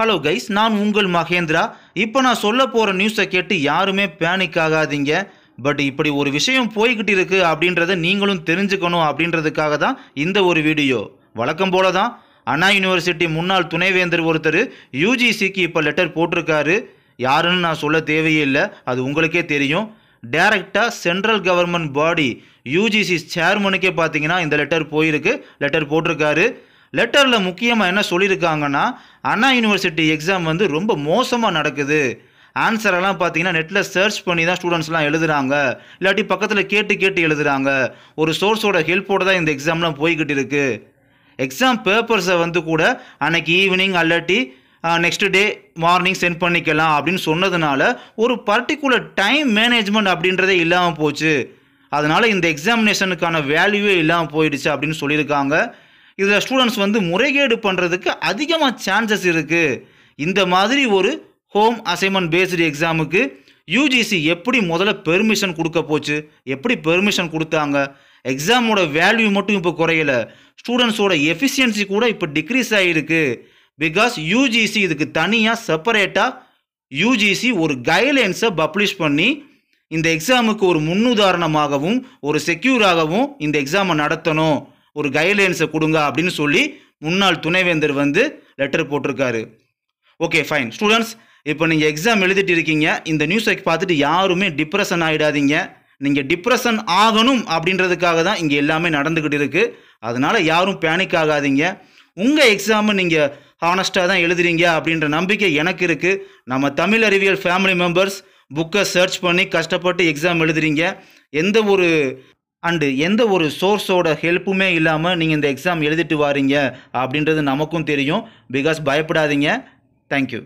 hello guys நான் உங்கள் மகேந்திரா இப்போ நான் சொல்ல போகிற நியூஸை கேட்டு யாருமே பேனிக் ஆகாதீங்க பட் இப்படி ஒரு விஷயம் போய்கிட்டு இருக்குது அப்படின்றத நீங்களும் தெரிஞ்சுக்கணும் அப்படின்றதுக்காக தான் இந்த ஒரு வீடியோ வழக்கம் போல தான் அண்ணா யூனிவர்சிட்டி முன்னாள் துணைவேந்தர் ஒருத்தர் யூஜிசிக்கு இப்போ லெட்டர் போட்டிருக்காரு யாருன்னு நான் சொல்ல தேவையே இல்லை அது உங்களுக்கே தெரியும் டைரக்டாக சென்ட்ரல் கவர்மெண்ட் பாடி யூஜிசி சேர்மனுக்கே பார்த்தீங்கன்னா இந்த லெட்டர் போயிருக்கு லெட்டர் போட்டிருக்காரு லெட்டரில் முக்கியமாக என்ன சொல்லியிருக்காங்கன்னா அண்ணா யூனிவர்சிட்டி எக்ஸாம் வந்து ரொம்ப மோசமாக நடக்குது ஆன்சரெல்லாம் பார்த்தீங்கன்னா நெட்டில் சர்ச் பண்ணி தான் ஸ்டூடெண்ட்ஸ்லாம் எழுதுகிறாங்க இல்லாட்டி பக்கத்தில் கேட்டு கேட்டு எழுதுகிறாங்க ஒரு சோர்ஸோட ஹெல்ப்போடு தான் இந்த எக்ஸாம்லாம் போய்கிட்டு இருக்குது எக்ஸாம் பேப்பர்ஸை வந்து கூட அன்னைக்கு ஈவினிங் அல்லாட்டி நெக்ஸ்ட் டே மார்னிங் சென்ட் பண்ணிக்கலாம் அப்படின்னு சொன்னதுனால ஒரு பர்டிகுலர் டைம் மேனேஜ்மெண்ட் அப்படின்றதே இல்லாமல் போச்சு அதனால் இந்த எக்ஸாமினேஷனுக்கான வேல்யூவே இல்லாமல் போயிடுச்சு அப்படின்னு சொல்லியிருக்காங்க இதில் ஸ்டூடெண்ட்ஸ் வந்து முறைகேடு பண்ணுறதுக்கு அதிகமாக சான்சஸ் இருக்குது இந்த மாதிரி ஒரு ஹோம் அசைன்மெண்ட் பேஸ்டு எக்ஸாமுக்கு யூஜிசி எப்படி முதல்ல பெர்மிஷன் கொடுக்க போச்சு எப்படி பெர்மிஷன் கொடுத்தாங்க எக்ஸாமோட வேல்யூ மட்டும் இப்போ குறையலை ஸ்டூடெண்ட்ஸோட எஃபிஷியன்சி கூட இப்போ டிக்ரீஸ் ஆகிருக்கு பிகாஸ் யூஜிசி இதுக்கு தனியாக செப்பரேட்டாக யூஜிசி ஒரு கைட்லைன்ஸை பப்ளிஷ் பண்ணி இந்த எக்ஸாமுக்கு ஒரு முன்னுதாரணமாகவும் ஒரு செக்யூராகவும் இந்த எக்ஸாமை நடத்தணும் ஒரு கைட்லைன்ஸை கொடுங்க அப்படின்னு சொல்லி முன்னாள் துணைவேந்தர் வந்து லெட்டர் போட்டிருக்காரு ஓகே ஃபைன் ஸ்டூடெண்ட்ஸ் இப்போ நீங்கள் எக்ஸாம் எழுதிட்டு இருக்கீங்க இந்த நியூஸை பார்த்துட்டு யாருமே டிப்ரெஷன் ஆகிடாதீங்க நீங்கள் டிப்ரெஷன் ஆகணும் அப்படின்றதுக்காக தான் இங்கே எல்லாமே நடந்துக்கிட்டு இருக்குது அதனால் யாரும் பேனிக் ஆகாதீங்க உங்கள் எக்ஸாமு நீங்கள் ஹானஸ்ட்டாக தான் எழுதுறீங்க அப்படின்ற நம்பிக்கை எனக்கு இருக்குது நம்ம தமிழ் அறிவியல் ஃபேமிலி மெம்பர்ஸ் புக்கை சர்ச் பண்ணி கஷ்டப்பட்டு எக்ஸாம் எழுதுறீங்க எந்த ஒரு அண்டு எந்த ஒரு சோர்ஸோட ஹெல்ப்புமே இல்லாமல் நீங்கள் இந்த எக்ஸாம் எழுதிட்டு வாரீங்க அப்படின்றது நமக்கும் தெரியும் பிகாஸ் பயப்படாதீங்க தேங்க்யூ